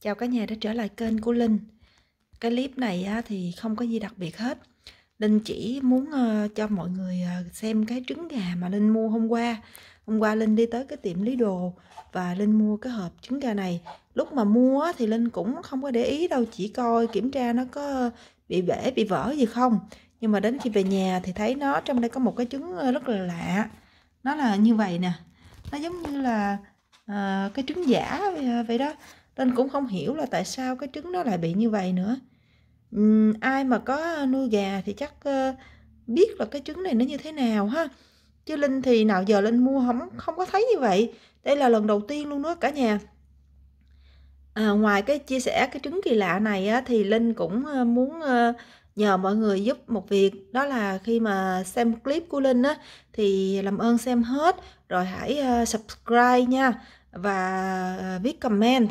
Chào cả nhà đã trở lại kênh của Linh Cái clip này thì không có gì đặc biệt hết Linh chỉ muốn ờ, cho mọi người ờ, xem cái trứng gà mà Linh mua hôm qua Hôm qua Linh đi tới cái tiệm Lý Đồ Và Linh mua cái hộp trứng gà này Lúc mà mua thì Linh cũng không có để ý đâu Chỉ coi kiểm tra nó có bị bể, bị vỡ gì không Nhưng mà đến khi về nhà thì thấy nó trong đây có một cái trứng ờ, rất là lạ Nó là như vậy nè Nó giống như là uh, cái trứng giả vậy đó Linh cũng không hiểu là tại sao cái trứng nó lại bị như vậy nữa. Ừ, ai mà có nuôi gà thì chắc ờ, biết là cái trứng này nó như thế nào ha. Chứ Linh thì nào giờ Linh mua không không có thấy như vậy. Đây là lần đầu tiên luôn đó cả nhà. À, ngoài cái chia sẻ cái trứng kỳ lạ này á, thì Linh cũng ờ, muốn ờ, nhờ mọi người giúp một việc đó là khi mà xem clip của Linh á, thì làm ơn xem hết rồi hãy subscribe nha và viết comment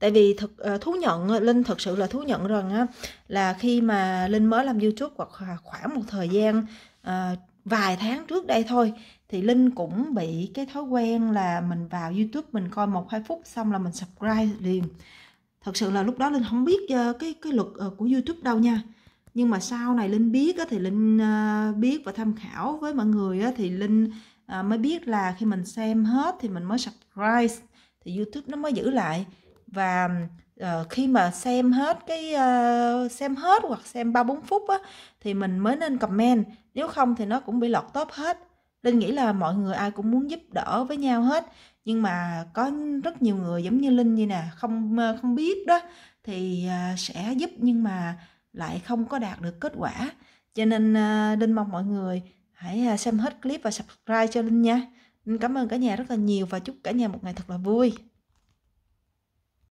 tại vì thực ờ, thú nhận linh thật sự là thú nhận rằng á là khi mà linh mới làm youtube hoặc khoảng một thời gian à, vài tháng trước đây thôi thì linh cũng bị cái thói quen là mình vào youtube mình coi một hai phút xong là mình subscribe liền thật sự là lúc đó linh không biết ờ, cái cái luật của youtube đâu nha nhưng mà sau này linh biết thì linh biết và tham khảo với mọi người thì linh mới biết là khi mình xem hết thì mình mới subscribe thì youtube nó mới giữ lại và uh, khi mà xem hết cái uh, xem hết hoặc xem ba bốn phút á thì mình mới nên comment nếu không thì nó cũng bị lọt top hết linh nghĩ là mọi người ai cũng muốn giúp đỡ với nhau hết nhưng mà có rất nhiều người giống như linh như nè không không biết đó thì ờ, sẽ giúp nhưng mà lại không có đạt được kết quả cho nên uh, linh mong mọi người hãy xem hết clip và subscribe cho linh nha linh cảm ơn cả nhà rất là nhiều và chúc cả nhà một ngày thật là vui